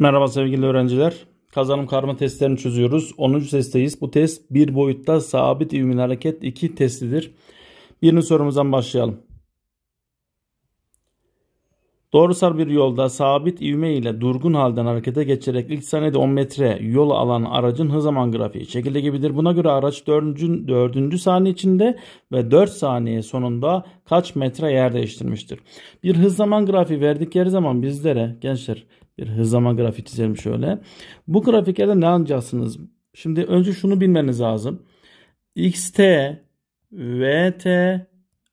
Merhaba sevgili öğrenciler. Kazanım karma testlerini çözüyoruz. 10. testteyiz. Bu test bir boyutta sabit ivmeli hareket 2 testidir. Birinci sorumuzdan başlayalım. Doğrusal bir yolda sabit ivme ile durgun halden harekete geçerek ilk saniyede 10 metre yol alan aracın hız zaman grafiği şekilde gibidir. Buna göre araç 4. saniye içinde ve 4 saniye sonunda kaç metre yer değiştirmiştir? Bir hız zaman grafiği verdikleri zaman bizlere gençler bir hızlama grafiği çizelim şöyle. Bu grafiklerde ne alacaksınız? Şimdi önce şunu bilmeniz lazım. XT, VT,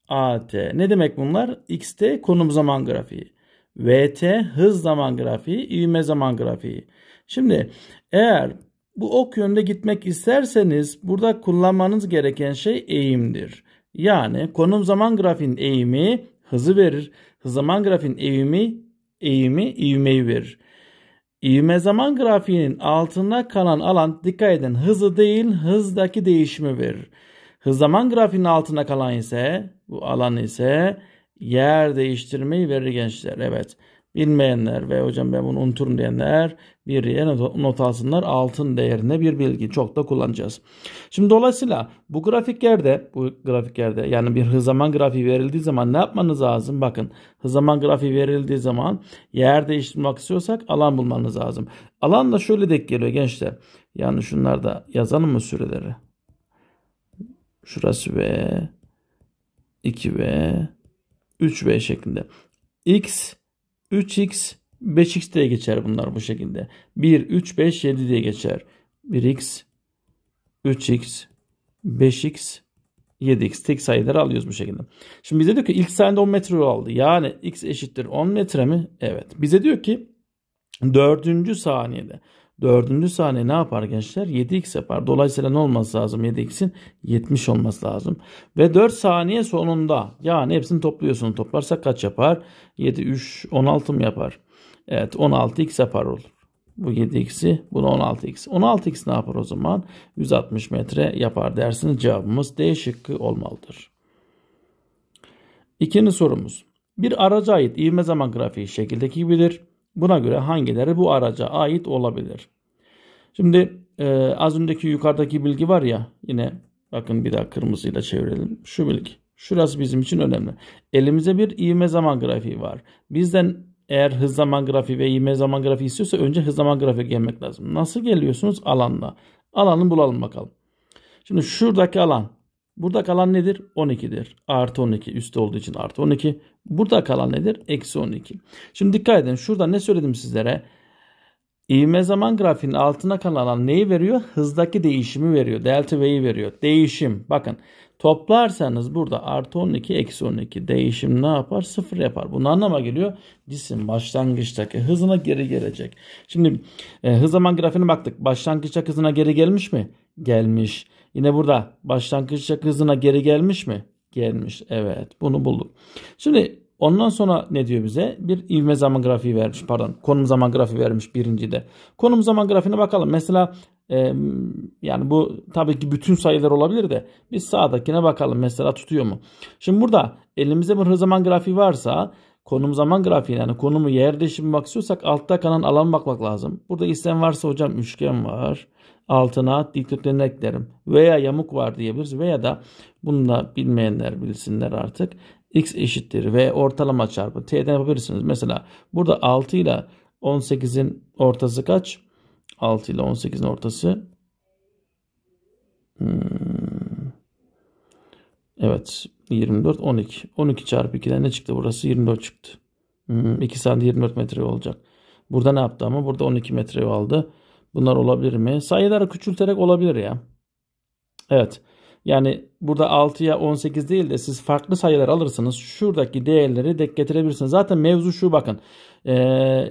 AT. Ne demek bunlar? XT konum zaman grafiği. VT hız zaman grafiği, ivme zaman grafiği. Şimdi eğer bu ok yönde gitmek isterseniz burada kullanmanız gereken şey eğimdir. Yani konum zaman grafiğin eğimi hızı verir. Hız zaman grafiğin eğimi eğimi ivmeyi verir. İvme zaman grafiğinin altında kalan alan dikkat edin hızı değil hızdaki değişimi verir. Hız zaman grafiğinin altında kalan ise bu alan ise yer değiştirmeyi verir gençler. Evet. Bilmeyenler ve hocam ben bunu unuturum diyenler bir yere not alsınlar. Altın değerine bir bilgi. Çok da kullanacağız. Şimdi dolayısıyla bu grafiklerde bu grafiklerde yani bir hız zaman grafiği verildiği zaman ne yapmanız lazım? Bakın hız zaman grafiği verildiği zaman yer değiştirmek istiyorsak alan bulmanız lazım. Alan da şöyle dek geliyor gençler. Yani şunlar da yazalım mı süreleri? Şurası ve 2 ve 3 ve şeklinde. X 3x 5x diye geçer bunlar bu şekilde. 1, 3, 5, 7 diye geçer. 1x, 3x, 5x, 7x. Tek sayıları alıyoruz bu şekilde. Şimdi bize diyor ki ilk sayında 10 metre yol aldı. Yani x eşittir 10 metre mi? Evet. Bize diyor ki dördüncü saniyede Dördüncü saniye ne yapar gençler? 7x yapar. Dolayısıyla ne olması lazım? 7x'in 70 olması lazım. Ve 4 saniye sonunda yani hepsini topluyorsun. Toplarsak kaç yapar? 7, 3, 16 mı yapar? Evet 16x yapar olur. Bu 7x'i buna 16x. 16x ne yapar o zaman? 160 metre yapar dersiniz. Cevabımız D şıkkı olmalıdır. İkinci sorumuz. Bir araca ait ivme zaman grafiği şekildeki gibidir. Buna göre hangileri bu araca ait olabilir? Şimdi e, az önceki yukarıdaki bilgi var ya yine bakın bir daha kırmızıyla çevirelim. Şu bilgi. Şurası bizim için önemli. Elimize bir ivme zaman grafiği var. Bizden eğer hız zaman grafiği ve ivme zaman grafiği istiyorsa önce hız zaman grafiği gelmek lazım. Nasıl geliyorsunuz? Alanla. Alanı bulalım bakalım. Şimdi şuradaki alan Burada kalan nedir? 12'dir. Artı 12 üstte olduğu için artı 12. Burada kalan nedir? Eksi 12. Şimdi dikkat edin. Şurada ne söyledim sizlere? İvme zaman grafiğinin altına kalan neyi veriyor? Hızdaki değişimi veriyor. Delta V'yi veriyor. Değişim. Bakın toplarsanız burada artı 12 eksi 12 değişim ne yapar? Sıfır yapar. Bunu anlama geliyor. Cisim başlangıçtaki hızına geri gelecek. Şimdi e, hız zaman grafiğine baktık. Başlangıçta hızına geri gelmiş mi? Gelmiş. Yine burada başlangıç hızına geri gelmiş mi? Gelmiş. Evet bunu bulduk. Şimdi ondan sonra ne diyor bize? Bir ivme zaman grafiği vermiş. Pardon konum zaman grafiği vermiş birincide. Konum zaman grafiğine bakalım. Mesela e, yani bu tabii ki bütün sayılar olabilir de biz sağdakine bakalım mesela tutuyor mu? Şimdi burada elimizde bir hız zaman grafiği varsa konum zaman grafiği yani konumu yer değişimi bakıyorsak altta kalan alan bakmak lazım. Burada istem varsa hocam üçgen var altına dikdörtgenler eklerim. Veya yamuk var diyebiliriz veya da bunu da bilmeyenler bilsinler artık. X eşittir ve ortalama çarpı T'den yapabilirsiniz. Mesela burada 6 ile 18'in ortası kaç? 6 ile 18'in ortası. Hmm. Evet 24 12. 12 çarpı 2'den ne çıktı? Burası 24 çıktı. Hmm, 2 saniye 24 metre olacak. Burada ne yaptı ama? Burada 12 metre aldı. Bunlar olabilir mi? Sayıları küçülterek olabilir ya. Evet. Yani burada 6'ya 18 değil de siz farklı sayılar alırsınız. Şuradaki değerleri dek getirebilirsiniz. Zaten mevzu şu bakın. Ee,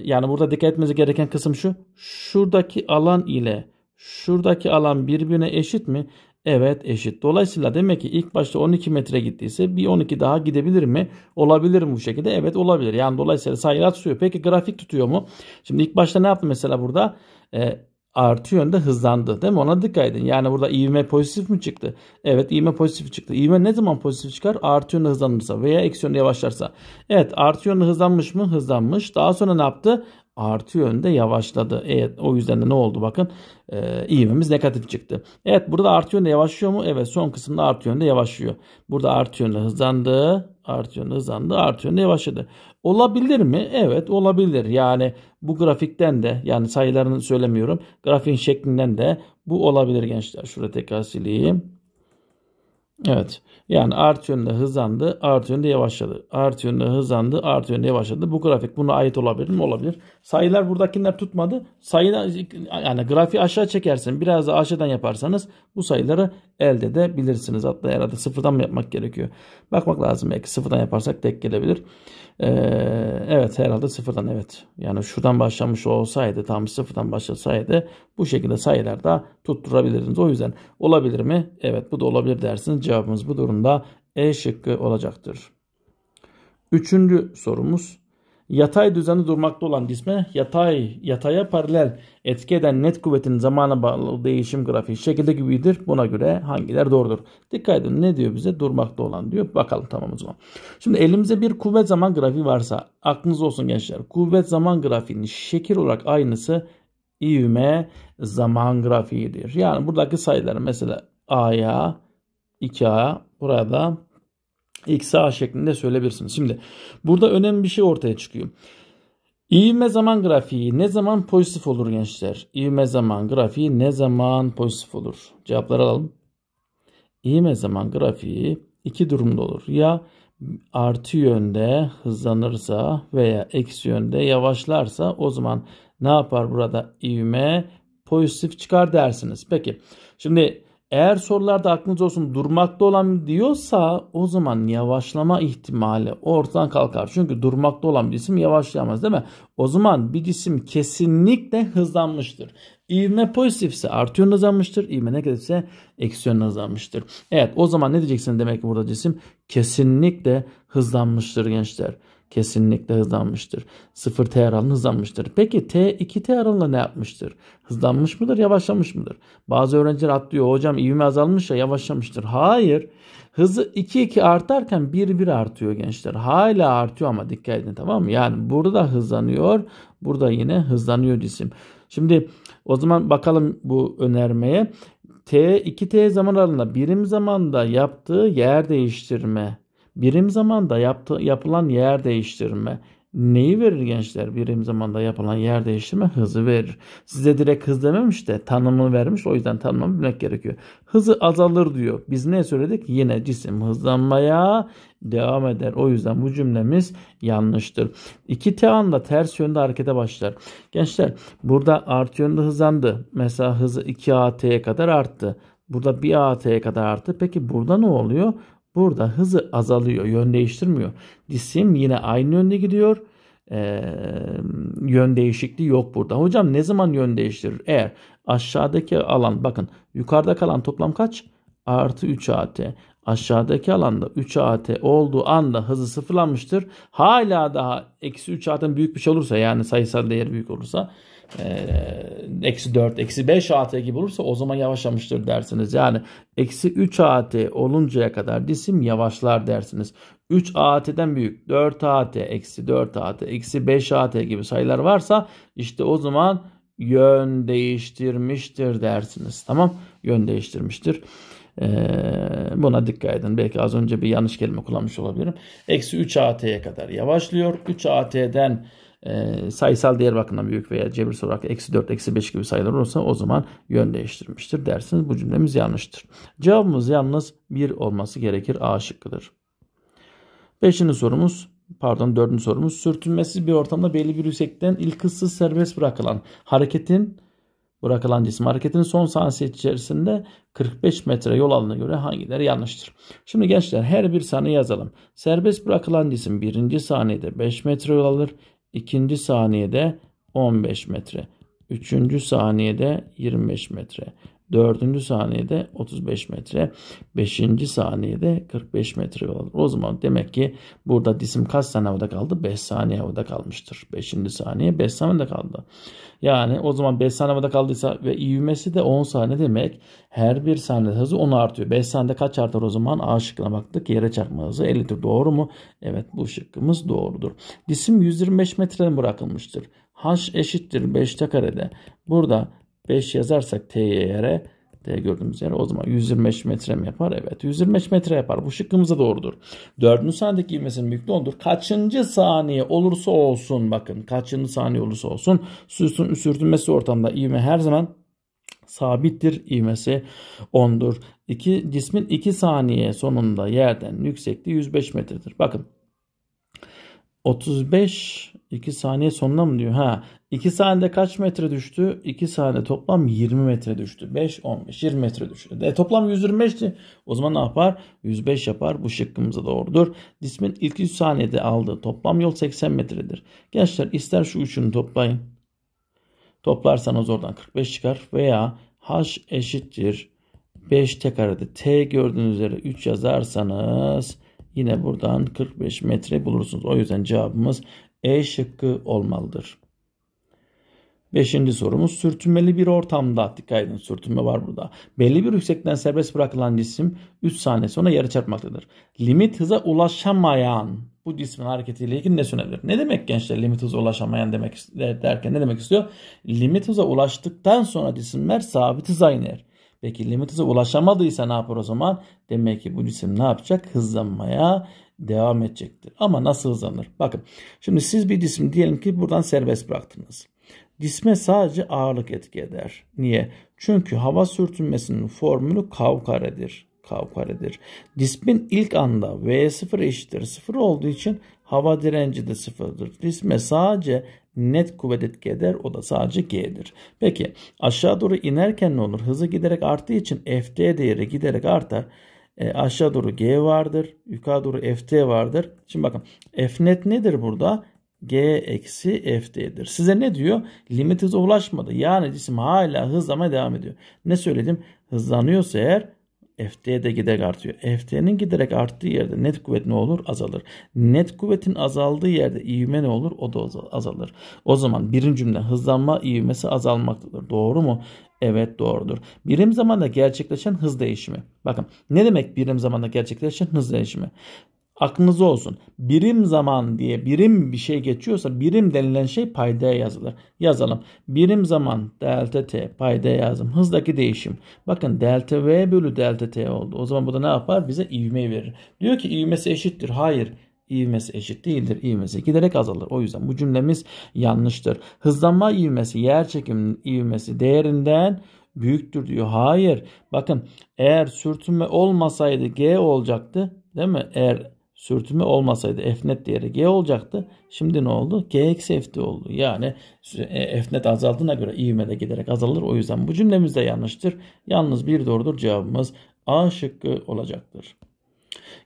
yani burada dikkat etmeniz gereken kısım şu. Şuradaki alan ile şuradaki alan birbirine eşit mi? Evet eşit. Dolayısıyla demek ki ilk başta 12 metre gittiyse bir 12 daha gidebilir mi? Olabilir mi bu şekilde? Evet olabilir. Yani dolayısıyla sayılar tutuyor. Peki grafik tutuyor mu? Şimdi ilk başta ne yaptı mesela burada? Ee, artı yönde hızlandı. Değil mi? Ona dikkat edin. Yani burada ivme pozitif mi çıktı? Evet ivme pozitif çıktı. İvme ne zaman pozitif çıkar? Artı yönde hızlanırsa veya eksi yönde yavaşlarsa. Evet artı yönde hızlanmış mı? Hızlanmış. Daha sonra ne yaptı? artı yönde yavaşladı. Evet o yüzden de ne oldu bakın e, ivmemiz negatif çıktı. Evet burada artı yönde yavaşlıyor mu? Evet son kısımda artı yönde yavaşlıyor. Burada artı yönde hızlandı. Artı yönde hızlandı. Artı yönde yavaşladı. Olabilir mi? Evet olabilir. Yani bu grafikten de yani sayılarını söylemiyorum. Grafiğin şeklinden de bu olabilir gençler. Şurada tekrar sileyim. Evet. Yani art yönde hızlandı, art yönde yavaşladı. Art yönde hızlandı, art yönde yavaşladı. Bu grafik buna ait olabilir mi? Olabilir. Sayılar buradakiler tutmadı. Sayı yani grafiği aşağı çekersin. Biraz da aşağıdan yaparsanız bu sayıları elde edebilirsiniz. Hatta herhalde sıfırdan mı yapmak gerekiyor? Bakmak lazım belki sıfırdan yaparsak tek gelebilir. Ee, evet herhalde sıfırdan evet. Yani şuradan başlamış olsaydı tam sıfırdan başlasaydı bu şekilde sayılar da tutturabilirdiniz. O yüzden olabilir mi? Evet bu da olabilir dersiniz cevabımız bu durumda E şıkkı olacaktır. Üçüncü sorumuz. Yatay düzende durmakta olan cisme yatay, yataya paralel etki eden net kuvvetin zamana bağlı değişim grafiği şekilde gibidir. Buna göre hangiler doğrudur? Dikkat edin ne diyor bize? Durmakta olan diyor. Bakalım tamam o zaman. Şimdi elimize bir kuvvet zaman grafiği varsa aklınız olsun gençler. Kuvvet zaman grafiğinin şekil olarak aynısı ivme zaman grafiğidir. Yani buradaki sayılar mesela A'ya 2A burada x a şeklinde söyleyebilirsiniz. Şimdi burada önemli bir şey ortaya çıkıyor. İvme zaman grafiği ne zaman pozitif olur gençler? İvme zaman grafiği ne zaman pozitif olur? Cevapları alalım. İvme zaman grafiği iki durumda olur. Ya artı yönde hızlanırsa veya eksi yönde yavaşlarsa o zaman ne yapar burada ivme pozitif çıkar dersiniz. Peki şimdi eğer sorularda aklınız olsun durmakta olan diyorsa o zaman yavaşlama ihtimali ortadan kalkar. Çünkü durmakta olan bir cisim yavaşlayamaz değil mi? O zaman bir cisim kesinlikle hızlanmıştır. İvme pozitifse artı yönde hızlanmıştır. İvme negatifse eksi yönde hızlanmıştır. Evet o zaman ne diyeceksiniz demek ki burada cisim kesinlikle hızlanmıştır gençler kesinlikle hızlanmıştır. 0 T aralığında hızlanmıştır. Peki T 2 T aralığında ne yapmıştır? Hızlanmış mıdır, yavaşlamış mıdır? Bazı öğrenciler atlıyor. Hocam ivme azalmış ya yavaşlamıştır. Hayır. Hızı 2 2 artarken 1 1 artıyor gençler. Hala artıyor ama dikkat edin tamam mı? Yani burada da hızlanıyor. Burada yine hızlanıyor cisim. Şimdi o zaman bakalım bu önermeye. T 2T zaman aralığında birim zamanda yaptığı yer değiştirme Birim zamanda yaptı, yapılan yer değiştirme neyi verir gençler? Birim zamanda yapılan yer değiştirme hızı verir. Size direkt hız dememiş de tanımını vermiş. O yüzden tanımını bilmek gerekiyor. Hızı azalır diyor. Biz ne söyledik? Yine cisim hızlanmaya devam eder. O yüzden bu cümlemiz yanlıştır. İki t anla ters yönde harekete başlar. Gençler burada artı yönde hızlandı. Mesela hızı 2 AT'ye kadar arttı. Burada 1 AT'ye kadar arttı. Peki burada ne oluyor? Burada hızı azalıyor, yön değiştirmiyor. Cisim yine aynı yönde gidiyor. Ee, yön değişikliği yok burada. Hocam ne zaman yön değiştirir? Eğer aşağıdaki alan bakın yukarıda kalan toplam kaç? Artı 3 AT. Aşağıdaki alanda 3 AT olduğu anda hızı sıfırlanmıştır. Hala daha eksi 3 AT'nin büyük bir şey olursa yani sayısal değeri büyük olursa ee, eksi 4, eksi 5 AT gibi olursa o zaman yavaşlamıştır dersiniz. Yani eksi 3 AT oluncaya kadar cisim yavaşlar dersiniz. 3 AT'den büyük 4 AT, eksi 4 AT, eksi 5 AT gibi sayılar varsa işte o zaman yön değiştirmiştir dersiniz. Tamam yön değiştirmiştir. Ee, buna dikkat edin. Belki az önce bir yanlış kelime kullanmış olabilirim. Eksi 3 AT'ye kadar yavaşlıyor. 3 AT'den e, sayısal değer bakımından büyük veya cebir olarak eksi 4, eksi 5 gibi sayılar olursa o zaman yön değiştirmiştir dersiniz. Bu cümlemiz yanlıştır. Cevabımız yalnız 1 olması gerekir. A şıkkıdır. Beşinci sorumuz pardon dördüncü sorumuz sürtünmesiz bir ortamda belli bir yüksekten ilk ilkısız serbest bırakılan hareketin bırakılan cisim hareketinin son saniyesi içerisinde 45 metre yol alına göre hangileri yanlıştır? Şimdi gençler her bir saniye yazalım. Serbest bırakılan cisim birinci saniyede 5 metre yol alır. İkinci saniyede 15 metre, üçüncü saniyede 25 metre, 4. saniyede 35 metre, 5. saniyede 45 metre olur. O zaman demek ki burada cisim kaç saniye havada kaldı? 5 saniye havada kalmıştır. 5. saniye 5 saniyede kaldı. Yani o zaman 5 saniye havada kaldıysa ve ivmesi de 10 saniye demek her bir saniye hızı 10 artıyor. 5 saniyede kaç artar o zaman? A şıkkına baktık yere çarpma hızı 50'dir. Doğru mu? Evet bu şıkkımız doğrudur. Cisim 125 metreden bırakılmıştır. H eşittir 5'te karede. Burada 5 yazarsak TYR'e T gördüğümüz yer o zaman 125 metre mi yapar? Evet 125 metre yapar. Bu şıkkımıza doğrudur. 4. saniyedeki ivmesinin büyüklüğü 10'dur. Kaçıncı saniye olursa olsun bakın kaçıncı saniye olursa olsun sürtün, sürtünmesi ortamda ivme her zaman sabittir. İvmesi 10'dur. İki, cismin 2 saniye sonunda yerden yüksekliği 105 metredir. Bakın 35 2 saniye sonuna mı diyor? Ha 2 saniyede kaç metre düştü? 2 saniyede toplam 20 metre düştü. 5, 15, 20 metre düştü. E, toplam 125'ti. O zaman ne yapar? 105 yapar. Bu şıkkımıza doğrudur. Dismin ilk 100 saniyede aldığı toplam yol 80 metredir. Gençler ister şu üçünü toplayın. Toplarsanız oradan 45 çıkar. Veya h eşittir 5 tek arada t gördüğünüz üzere 3 yazarsanız Yine buradan 45 metre bulursunuz. O yüzden cevabımız E şıkkı olmalıdır. Beşinci sorumuz sürtünmeli bir ortamda dikkat edin sürtünme var burada. Belli bir yüksekten serbest bırakılan cisim 3 saniye sonra yarı çarpmaktadır. Limit hıza ulaşamayan bu cismin hareketiyle ilgili ne söylenebilir? Ne demek gençler limit hıza ulaşamayan demek derken ne demek istiyor? Limit hıza ulaştıktan sonra cisimler sabit hıza iner. Peki limit hıza ulaşamadıysa ne yapar o zaman? Demek ki bu cisim ne yapacak? Hızlanmaya devam edecektir. Ama nasıl hızlanır? Bakın şimdi siz bir cisim diyelim ki buradan serbest bıraktınız. Cisme sadece ağırlık etki eder. Niye? Çünkü hava sürtünmesinin formülü kav karedir. Kav karedir. Cismin ilk anda V0 eşittir 0 olduğu için hava direnci de sıfırdır. Cisme sadece net kuvvet etki eder. O da sadece G'dir. Peki aşağı doğru inerken ne olur? Hızı giderek arttığı için ft değeri giderek artar. E, aşağı doğru G vardır. Yukarı doğru FT vardır. Şimdi bakın F net nedir burada? G eksi ft'dir. Size ne diyor? Limit hıza ulaşmadı. Yani cisim hala hızlamaya devam ediyor. Ne söyledim? Hızlanıyorsa eğer FT de giderek artıyor. FT'nin giderek arttığı yerde net kuvvet ne olur? Azalır. Net kuvvetin azaldığı yerde ivme ne olur? O da azalır. O zaman birinci cümle hızlanma ivmesi azalmaktadır. Doğru mu? Evet doğrudur. Birim zamanda gerçekleşen hız değişimi. Bakın ne demek birim zamanda gerçekleşen hız değişimi? aklınızda olsun. Birim zaman diye birim bir şey geçiyorsa birim denilen şey paydaya yazılır. Yazalım. Birim zaman delta t paydaya yazdım. Hızdaki değişim. Bakın delta v bölü delta t oldu. O zaman bu da ne yapar? Bize ivme verir. Diyor ki ivmesi eşittir. Hayır ivmesi eşit değildir. İvmesi giderek azalır. O yüzden bu cümlemiz yanlıştır. Hızlanma ivmesi, yer çekim ivmesi değerinden büyüktür diyor. Hayır. Bakın eğer sürtünme olmasaydı G olacaktı. Değil mi? Eğer sürtünme olmasaydı f net değeri g olacaktı. Şimdi ne oldu? g eksi f de oldu. Yani e, f net azaldığına göre ivme de giderek azalır. O yüzden bu cümlemiz de yanlıştır. Yalnız bir doğrudur cevabımız A şıkkı olacaktır.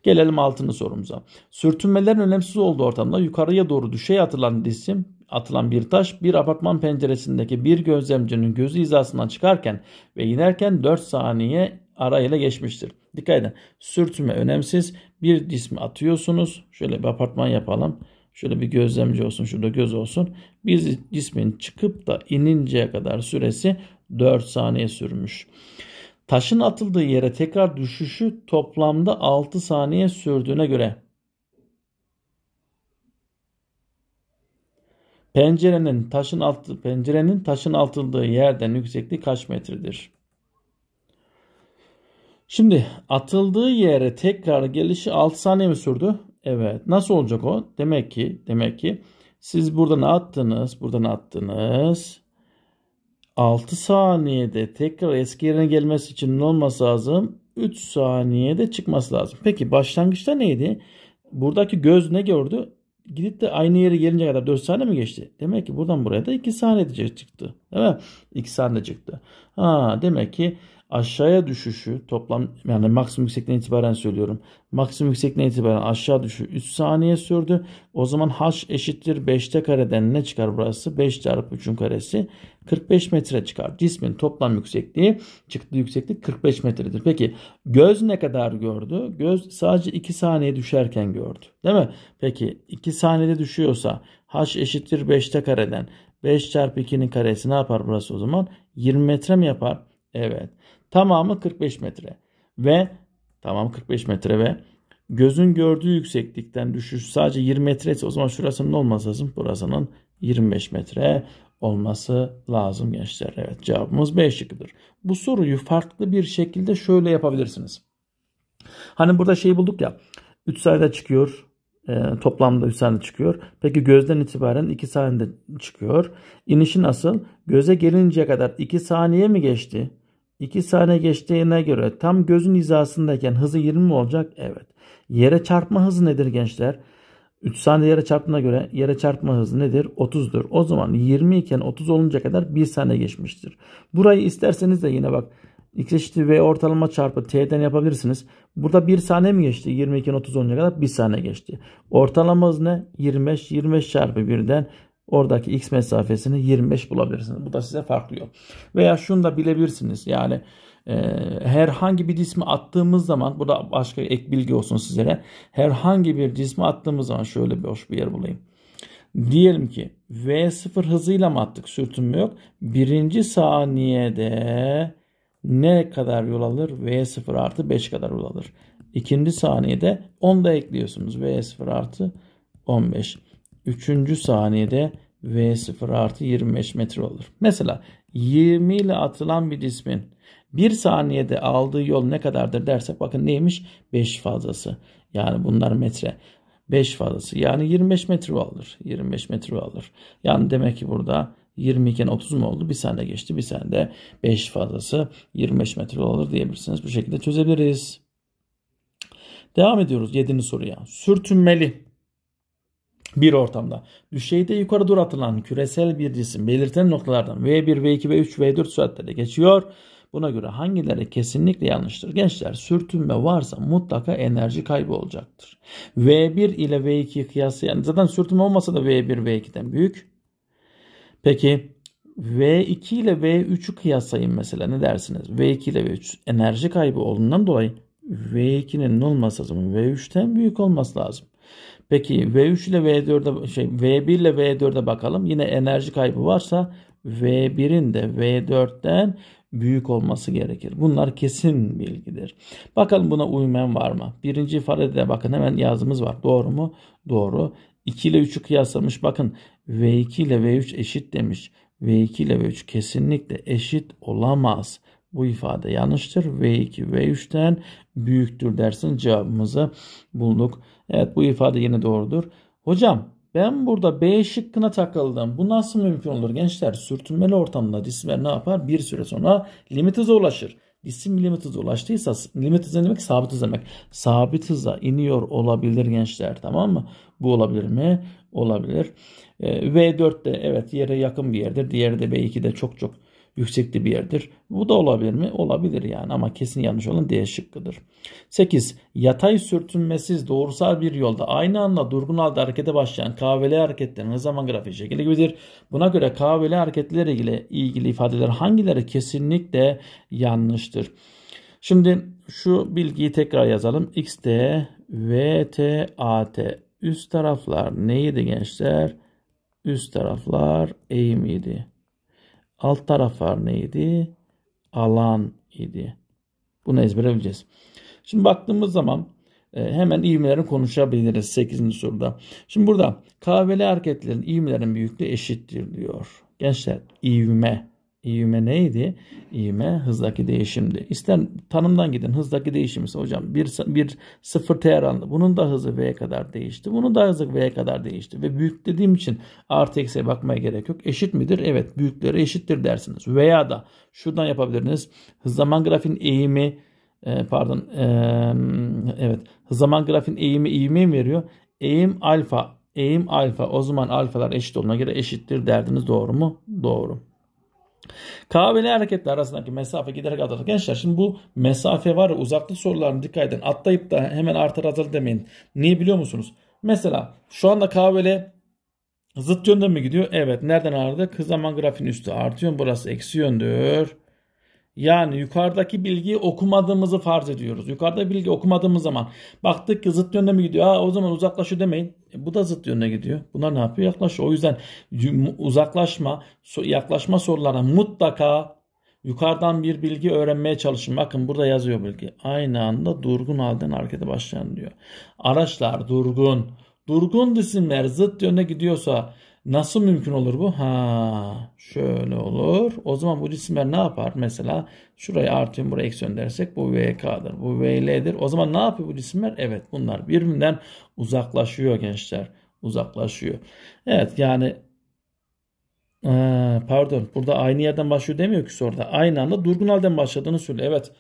Gelelim altını sorumuza. Sürtünmelerin önemsiz olduğu ortamda yukarıya doğru düşey atılan cisim atılan bir taş bir apartman penceresindeki bir gözlemcinin gözü hizasından çıkarken ve inerken 4 saniye arayla geçmiştir. Dikkat edin. Sürtme önemsiz. Bir cismi atıyorsunuz. Şöyle bir apartman yapalım. Şöyle bir gözlemci olsun. Şurada göz olsun. Bir cismin çıkıp da ininceye kadar süresi 4 saniye sürmüş. Taşın atıldığı yere tekrar düşüşü toplamda 6 saniye sürdüğüne göre pencerenin taşın altı pencerenin taşın atıldığı yerden yüksekliği kaç metredir? Şimdi atıldığı yere tekrar gelişi 6 saniye mi sürdü? Evet. Nasıl olacak o? Demek ki demek ki siz buradan attınız, buradan attınız. 6 saniyede tekrar eski yerine gelmesi için ne olması lazım? 3 saniyede çıkması lazım. Peki başlangıçta neydi? Buradaki göz ne gördü? Gidip de aynı yere gelince kadar 4 saniye mi geçti? Demek ki buradan buraya da 2 saniyede çıktı. Değil mi? 2 saniye çıktı. Ha, demek ki aşağıya düşüşü toplam yani maksimum yüksekliğinden itibaren söylüyorum. Maksimum yüksekliğinden itibaren aşağı düşü 3 saniye sürdü. O zaman h eşittir 5'te kareden ne çıkar burası? 5 çarpı 3'ün karesi 45 metre çıkar. Cismin toplam yüksekliği çıktığı yükseklik 45 metredir. Peki göz ne kadar gördü? Göz sadece 2 saniye düşerken gördü. Değil mi? Peki 2 saniyede düşüyorsa h eşittir 5'te kareden 5 çarpı 2'nin karesi ne yapar burası o zaman? 20 metre mi yapar? Evet. Tamamı 45 metre ve tamam 45 metre ve gözün gördüğü yükseklikten düşüş sadece 20 metre ise o zaman şurasının olması lazım. Burasının 25 metre olması lazım gençler. Evet cevabımız B şıkkıdır. Bu soruyu farklı bir şekilde şöyle yapabilirsiniz. Hani burada şey bulduk ya. 3 sayıda çıkıyor. Ee, toplamda 3 saniye çıkıyor. Peki gözden itibaren 2 saniyede çıkıyor. İnişi asıl Göze gelinceye kadar 2 saniye mi geçti? 2 saniye geçtiğine göre tam gözün hizasındayken hızı 20 olacak. Evet. Yere çarpma hızı nedir gençler? 3 saniye yere çarptığına göre yere çarpma hızı nedir? 30'dur. O zaman 20 iken 30 olunca kadar 1 saniye geçmiştir. Burayı isterseniz de yine bak x eşittir v ortalama çarpı t'den yapabilirsiniz. Burada 1 saniye mi geçti? 22'den 30 10'a kadar 1 saniye geçti. Ortalamamız ne? 25. 25 çarpı 1'den oradaki x mesafesini 25 bulabilirsiniz. Bu da size farklı yol. Veya şunu da bilebilirsiniz. Yani e, herhangi bir cismi attığımız zaman burada başka ek bilgi olsun sizlere. Herhangi bir cismi attığımız zaman şöyle bir hoş bir yer bulayım. Diyelim ki V0 hızıyla mı attık sürtünme yok. Birinci saniyede ne kadar yol alır? V0 artı 5 kadar yol alır. İkinci saniyede 10 da ekliyorsunuz. V0 artı 15. Üçüncü saniyede V0 artı 25 metre olur. Mesela 20 ile atılan bir cismin 1 saniyede aldığı yol ne kadardır dersek bakın neymiş? 5 fazlası. Yani bunlar metre. 5 fazlası. Yani 25 metre alır. 25 metre olur. Yani demek ki burada 20 iken 30 mu oldu? Bir saniye geçti. Bir saniye 5 fazlası 25 metre olur diyebilirsiniz. Bu şekilde çözebiliriz. Devam ediyoruz 7. soruya. Sürtünmeli bir ortamda düşeyde yukarı doğru atılan küresel bir cisim belirtilen noktalardan V1, V2, V3, V4 süratlerde geçiyor. Buna göre hangileri kesinlikle yanlıştır? Gençler sürtünme varsa mutlaka enerji kaybı olacaktır. V1 ile V2'yi kıyaslayan zaten sürtünme olmasa da V1 V2'den büyük. Peki V2 ile V3'ü kıyaslayın mesela ne dersiniz? V2 ile V3 enerji kaybı olduğundan dolayı V2'nin ne olması lazım? V3'ten büyük olması lazım. Peki V3 ile V4'e şey V1 ile V4'e bakalım. Yine enerji kaybı varsa V1'in de V4'ten büyük olması gerekir. Bunlar kesin bilgidir. Bakalım buna uymayan var mı? Birinci ifadede bakın hemen yazımız var. Doğru mu? Doğru. 2 ile 3'ü kıyaslamış. Bakın V2 ile V3 eşit demiş. V2 ile V3 kesinlikle eşit olamaz. Bu ifade yanlıştır. V2 V3'ten büyüktür dersin cevabımızı bulduk. Evet bu ifade yine doğrudur. Hocam ben burada B şıkkına takıldım. Bu nasıl mümkün olur gençler? Sürtünmeli ortamda cisimler ne yapar? Bir süre sonra limitize ulaşır cisim limited'a ulaştıysa limited ne demek? Sabit hız demek. Sabit hıza iniyor olabilir gençler tamam mı? Bu olabilir mi? Olabilir. E, V4 de evet yere yakın bir yerdir. Diğeri de B2 de çok çok yüksekli bir yerdir. Bu da olabilir mi? Olabilir yani ama kesin yanlış olan D şıkkıdır. 8. Yatay sürtünmesiz doğrusal bir yolda aynı anda durgun halde harekete başlayan KVL hareketlerinin zaman grafiği şekilde gibidir. Buna göre KVL hareketleri ile ilgili ifadeler hangileri kesinlikle yanlıştır? Şimdi şu bilgiyi tekrar yazalım. XT, VT, AT üst taraflar neydi gençler? Üst taraflar eğimiydi. Alt taraflar neydi? Alan idi. Bunu ezbere bileceğiz. Şimdi baktığımız zaman e, hemen ivmelerini konuşabiliriz 8. soruda. Şimdi burada kahveli hareketlerin ivmelerin büyüklüğü eşittir diyor. Gençler ivme İvme neydi? İvme hızdaki değişimdi. İster tanımdan gidin hızdaki değişim ise hocam bir, bir sıfır teranlı. Bunun da hızı V'ye kadar değişti. Bunun da hızı V'ye kadar değişti. Ve büyük dediğim için artı eksiye bakmaya gerek yok. Eşit midir? Evet büyükleri eşittir dersiniz. Veya da şuradan yapabilirsiniz. Hız zaman grafiğin eğimi e, pardon e, evet zaman grafiğin eğimi ivme veriyor. Eğim alfa eğim alfa o zaman alfalar eşit olduğuna göre eşittir derdiniz doğru mu? Doğru. KBL hareketler arasındaki mesafe giderek azalır. Gençler şimdi bu mesafe var ya uzaklık sorularına dikkat edin. Atlayıp da hemen artar azalır demeyin. Niye biliyor musunuz? Mesela şu anda KBL zıt yönde mi gidiyor? Evet. Nereden ağırdı? Zaman grafiğin üstü artıyor. Burası eksi yöndür. Yani yukarıdaki bilgiyi okumadığımızı farz ediyoruz. Yukarıda bilgi okumadığımız zaman baktık ki zıt yönde mi gidiyor? Aa, o zaman uzaklaşıyor demeyin. E, bu da zıt yönüne gidiyor. Bunlar ne yapıyor? Yaklaşıyor. O yüzden uzaklaşma, yaklaşma sorularına mutlaka yukarıdan bir bilgi öğrenmeye çalışın. Bakın burada yazıyor bilgi. Aynı anda durgun halden harekete başlayan diyor. Araçlar durgun. Durgun cisimler zıt yöne gidiyorsa Nasıl mümkün olur bu? Ha, şöyle olur. O zaman bu cisimler ne yapar? Mesela şurayı artı yön buraya eksi dersek bu VK'dır. Bu VL'dir. O zaman ne yapıyor bu cisimler? Evet bunlar birbirinden uzaklaşıyor gençler. Uzaklaşıyor. Evet yani e, pardon burada aynı yerden başlıyor demiyor ki soruda. Aynı anda durgun halden başladığını söylüyor. Evet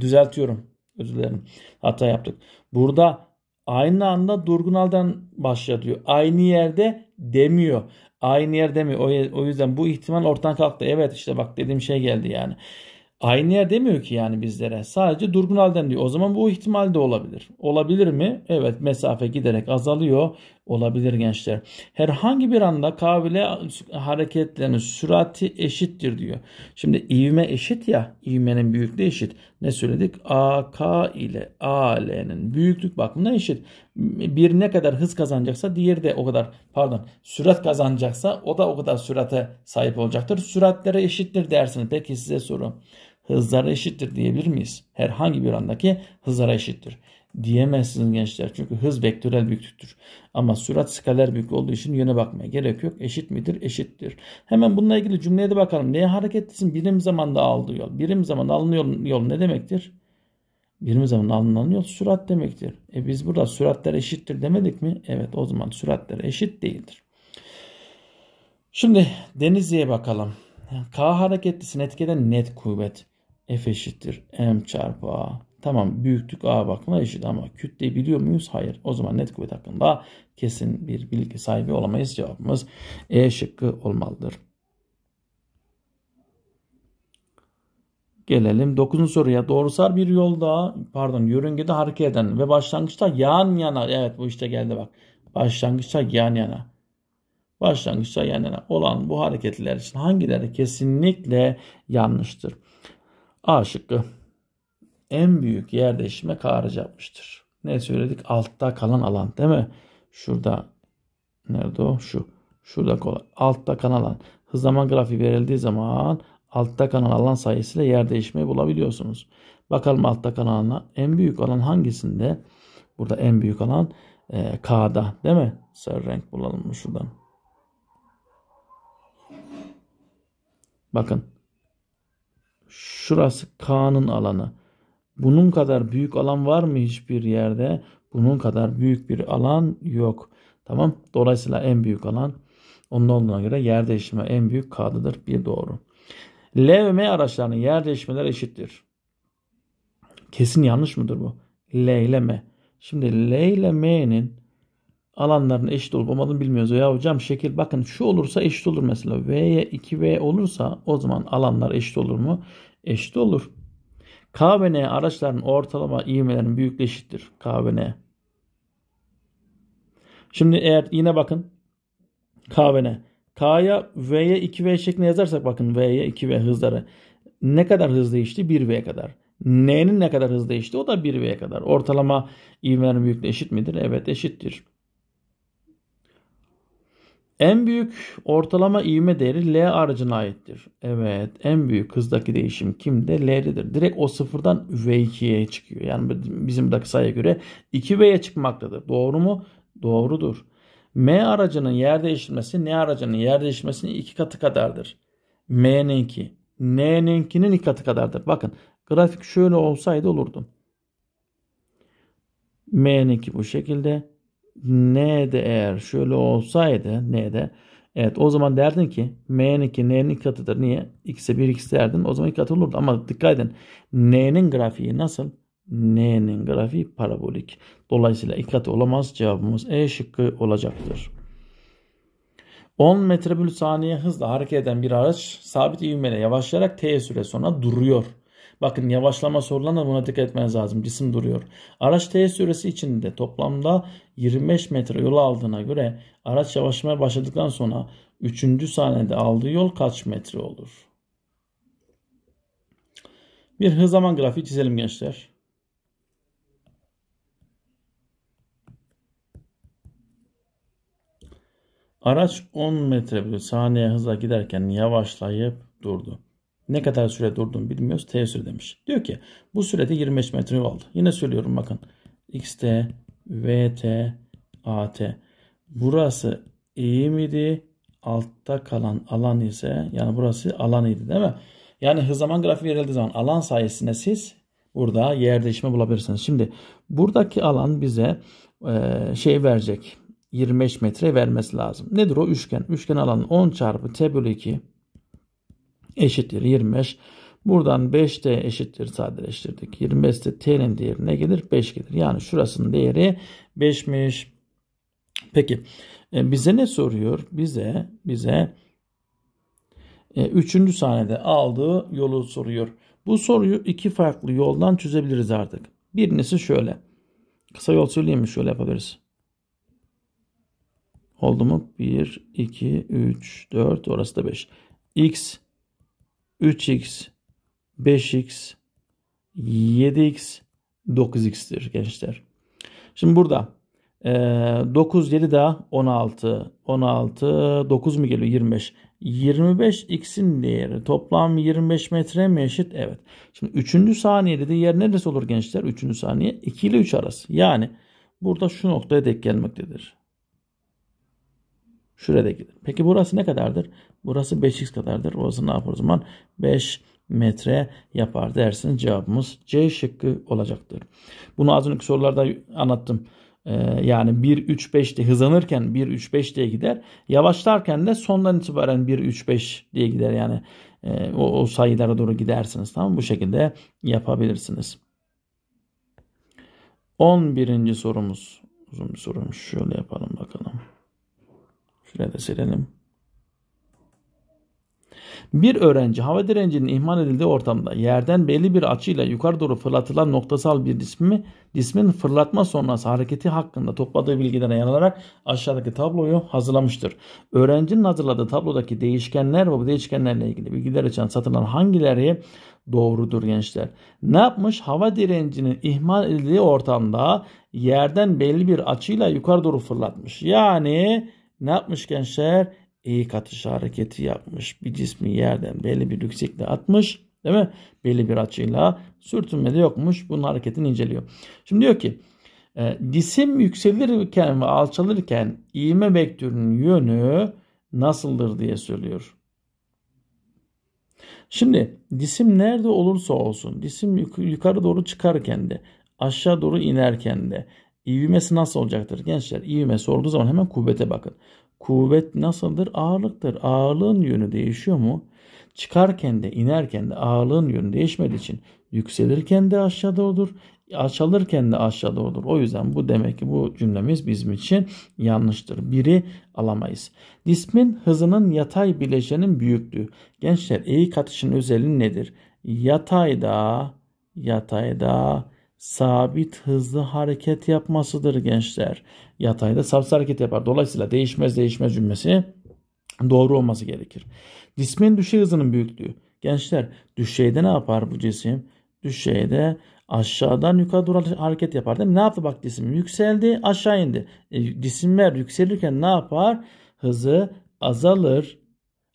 düzeltiyorum. Özür dilerim. Hata yaptık. Burada aynı anda durgun halden başlıyor Aynı yerde demiyor. Aynı yer demiyor. O, yüzden bu ihtimal ortadan kalktı. Evet işte bak dediğim şey geldi yani. Aynı yer demiyor ki yani bizlere. Sadece durgun halden diyor. O zaman bu ihtimal de olabilir. Olabilir mi? Evet mesafe giderek azalıyor olabilir gençler. Herhangi bir anda kabile hareketlerinin sürati eşittir diyor. Şimdi ivme eşit ya ivmenin büyüklüğü eşit. Ne söyledik? AK ile AL'nin büyüklük bakımından eşit. Bir ne kadar hız kazanacaksa diğer de o kadar pardon sürat kazanacaksa o da o kadar sürate sahip olacaktır. Süratlere eşittir dersiniz. Peki size soru hızlara eşittir diyebilir miyiz? Herhangi bir andaki hızlara eşittir. Diyemezsiniz gençler çünkü hız vektörel büyüklüktür. Ama sürat skaler büyük olduğu için yöne bakmaya gerek yok. Eşit midir? Eşittir. Hemen bununla ilgili cümleye de bakalım. Neye hareketlisin? Birim zamanda aldığı yol. Birim zamanda alınıyor yol ne demektir? Birim zamanda alınan yol sürat demektir. E biz burada süratler eşittir demedik mi? Evet o zaman süratler eşit değildir. Şimdi Denizli'ye bakalım. K hareketlisini etkeden net kuvvet. F eşittir M çarpı A. Tamam büyüklük A bakma eşit ama kütle biliyor muyuz? Hayır. O zaman net kuvvet hakkında kesin bir bilgi sahibi olamayız. Cevabımız E şıkkı olmalıdır. Gelelim 9. soruya. Doğrusal bir yolda pardon yörüngede hareket eden ve başlangıçta yan yana evet bu işte geldi bak. Başlangıçta yan yana. Başlangıçta yan yana olan bu hareketler için hangileri kesinlikle yanlıştır? A şıkkı. En büyük yer yerleşme hariç yapmıştır. Ne söyledik? Altta kalan alan değil mi? Şurada nerede o? Şu. Şurada kolay. Altta kalan alan. Hız zaman grafiği verildiği zaman altta kalan alan sayesinde yer değişmeyi bulabiliyorsunuz. Bakalım altta kalan alana. En büyük alan hangisinde? Burada en büyük alan e, K'da değil mi? Sarı renk bulalım mı şuradan. Bakın Şurası Kaan'ın alanı. Bunun kadar büyük alan var mı hiçbir yerde? Bunun kadar büyük bir alan yok. Tamam. Dolayısıyla en büyük alan onun olduğuna göre yer değişimi en büyük K'dadır. Bir doğru. L ve M araçlarının yer değişmeleri eşittir. Kesin yanlış mıdır bu? L ile M. Şimdi L ile M'nin alanların eşit olup olmadığını bilmiyoruz. Ya hocam şekil bakın şu olursa eşit olur mesela. V'ye 2V olursa o zaman alanlar eşit olur mu? Eşit olur. K ve N araçların ortalama ivmelerinin büyüklüğü eşittir. K ve N. Şimdi eğer yine bakın K ve N. K'ya V'ye 2V şeklinde yazarsak bakın V'ye 2V hızları. Ne kadar hız değişti? 1V kadar. N'nin ne kadar hız değişti? O da 1 V kadar. Ortalama ivmelerin büyüklüğü eşit midir? Evet eşittir. En büyük ortalama ivme değeri L aracına aittir. Evet en büyük hızdaki değişim kimde? L'dedir. Direkt o sıfırdan V2'ye çıkıyor. Yani bizim dakikaya göre 2V'ye çıkmaktadır. Doğru mu? Doğrudur. M aracının yer değiştirmesi N aracının yer değiştirmesinin iki katı kadardır. M'ninki. N'ninkinin iki katı kadardır. Bakın grafik şöyle olsaydı olurdu. M'ninki bu şekilde. N'de eğer şöyle olsaydı N'de evet o zaman derdin ki M'nin ki N'nin katıdır. Niye? X'e 1 X derdin. O zaman iki katı olurdu. Ama dikkat edin. N'nin grafiği nasıl? N'nin grafiği parabolik. Dolayısıyla iki katı olamaz. Cevabımız E şıkkı olacaktır. 10 metre bölü saniye hızla hareket eden bir araç sabit ivmeyle yavaşlayarak t süre sonra duruyor. Bakın yavaşlama sorulan da buna dikkat etmeniz lazım. Cisim duruyor. Araç T süresi içinde toplamda 25 metre yol aldığına göre araç yavaşlamaya başladıktan sonra 3. saniyede aldığı yol kaç metre olur? Bir hız zaman grafiği çizelim gençler. Araç 10 metre bölü saniye hızla giderken yavaşlayıp durdu. Ne kadar süre durduğunu bilmiyoruz. T süre demiş. Diyor ki bu sürede 25 metre yol aldı. Yine söylüyorum bakın. XT, VT, AT. Burası eğim idi. Altta kalan alan ise yani burası alan idi değil mi? Yani hız zaman grafiği verildiği zaman alan sayesinde siz burada yer değişimi bulabilirsiniz. Şimdi buradaki alan bize e, şey verecek. 25 metre vermesi lazım. Nedir o üçgen? Üçgen alanı 10 çarpı t bölü 2 eşittir 25. Buradan 5t eşittir sadeleştirdik. 25 de t'nin değeri ne gelir? 5 gelir. Yani şurasının değeri 5'miş. Peki e, bize ne soruyor? Bize bize e, üçüncü sahnede aldığı yolu soruyor. Bu soruyu iki farklı yoldan çözebiliriz artık. Birincisi şöyle. Kısa yol söyleyeyim mi? Şöyle yapabiliriz. Oldu mu? 1, 2, 3, 4, orası da 5. X 3x, 5x, 7x, 9x'tir gençler. Şimdi burada e, 9, 7 daha 16, 16, 9 mu geliyor? 25. 25 x'in değeri toplam 25 metre mi eşit? Evet. Şimdi 3. saniyede de yer neresi olur gençler? 3. saniye 2 ile 3 arası. Yani burada şu noktaya denk gelmektedir şuradakidir. Peki burası ne kadardır? Burası 5x kadardır. Burası ne yapar o zaman? 5 metre yapar dersiniz. Cevabımız C şıkkı olacaktır. Bunu az önceki sorularda anlattım. Ee, yani 1-3-5 diye hızlanırken 1-3-5 diye gider. Yavaşlarken de sondan itibaren 1-3-5 diye gider. Yani e, o, o sayılara doğru gidersiniz. Tamam Bu şekilde yapabilirsiniz. 11. sorumuz. Uzun bir sorumuş. Şöyle yapalım bakalım. Şuraya da silelim. Bir öğrenci hava direncinin ihmal edildiği ortamda yerden belli bir açıyla yukarı doğru fırlatılan noktasal bir cismi cismin fırlatma sonrası hareketi hakkında topladığı bilgilere yanılarak aşağıdaki tabloyu hazırlamıştır. Öğrencinin hazırladığı tablodaki değişkenler ve bu değişkenlerle ilgili bilgiler için satılan hangileri doğrudur gençler? Ne yapmış? Hava direncinin ihmal edildiği ortamda yerden belli bir açıyla yukarı doğru fırlatmış. Yani ne yapmışken gençler? İyi katış hareketi yapmış. Bir cismi yerden belli bir yüksekliğe atmış. Değil mi? Belli bir açıyla sürtünme de yokmuş. Bunun hareketini inceliyor. Şimdi diyor ki e, cisim yükselirken ve alçalırken iğme vektörünün yönü nasıldır diye söylüyor. Şimdi cisim nerede olursa olsun cisim yukarı doğru çıkarken de aşağı doğru inerken de İvmesi nasıl olacaktır? Gençler İvmesi olduğu zaman hemen kuvvete bakın. Kuvvet nasıldır? Ağırlıktır. Ağırlığın yönü değişiyor mu? Çıkarken de inerken de ağırlığın yönü değişmediği için yükselirken de aşağı doğrudur. Açılırken de aşağı doğrudur. O yüzden bu demek ki bu cümlemiz bizim için yanlıştır. Biri alamayız. Cismin hızının yatay bileşenin büyüklüğü. Gençler eğik atışın özelliği nedir? Yatayda, yatayda sabit hızlı hareket yapmasıdır gençler. Yatayda sabit hareket yapar. Dolayısıyla değişmez değişmez cümlesi doğru olması gerekir. Cismin düşey hızının büyüklüğü. Gençler düşeyde ne yapar bu cisim? Düşeyde aşağıdan yukarı doğru hareket yapar değil mi? Ne yaptı bak cisim? Yükseldi aşağı indi. E, cisimler yükselirken ne yapar? Hızı azalır.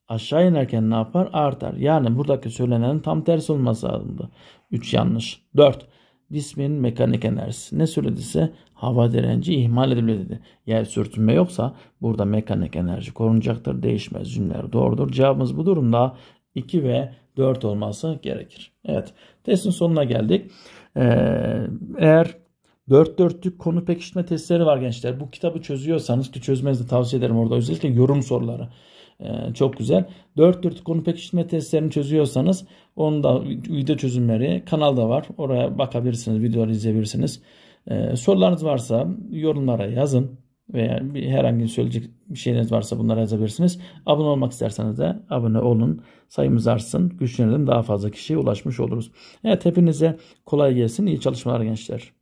Aşağı inerken ne yapar? Artar. Yani buradaki söylenenin tam tersi olması lazımdı. 3 yanlış. 4 cismin mekanik enerjisi ne söylediyse hava direnci ihmal edildi dedi. Yer sürtünme yoksa burada mekanik enerji korunacaktır. Değişmez cümleler doğrudur. Cevabımız bu durumda 2 ve 4 olması gerekir. Evet testin sonuna geldik. Ee, eğer 4 dörtlük konu pekiştirme testleri var gençler. Bu kitabı çözüyorsanız ki çözmenizi tavsiye ederim orada özellikle yorum soruları. Ee, çok güzel. Dört dört konu pekiştirme testlerini çözüyorsanız onun da video çözümleri kanalda var. Oraya bakabilirsiniz, videoları izleyebilirsiniz. Ee, sorularınız varsa yorumlara yazın veya bir herhangi bir söyleyecek bir şeyiniz varsa bunları yazabilirsiniz. Abone olmak isterseniz de abone olun. Sayımız artsın. Güçlenelim. Daha fazla kişiye ulaşmış oluruz. Evet hepinize kolay gelsin. İyi çalışmalar gençler.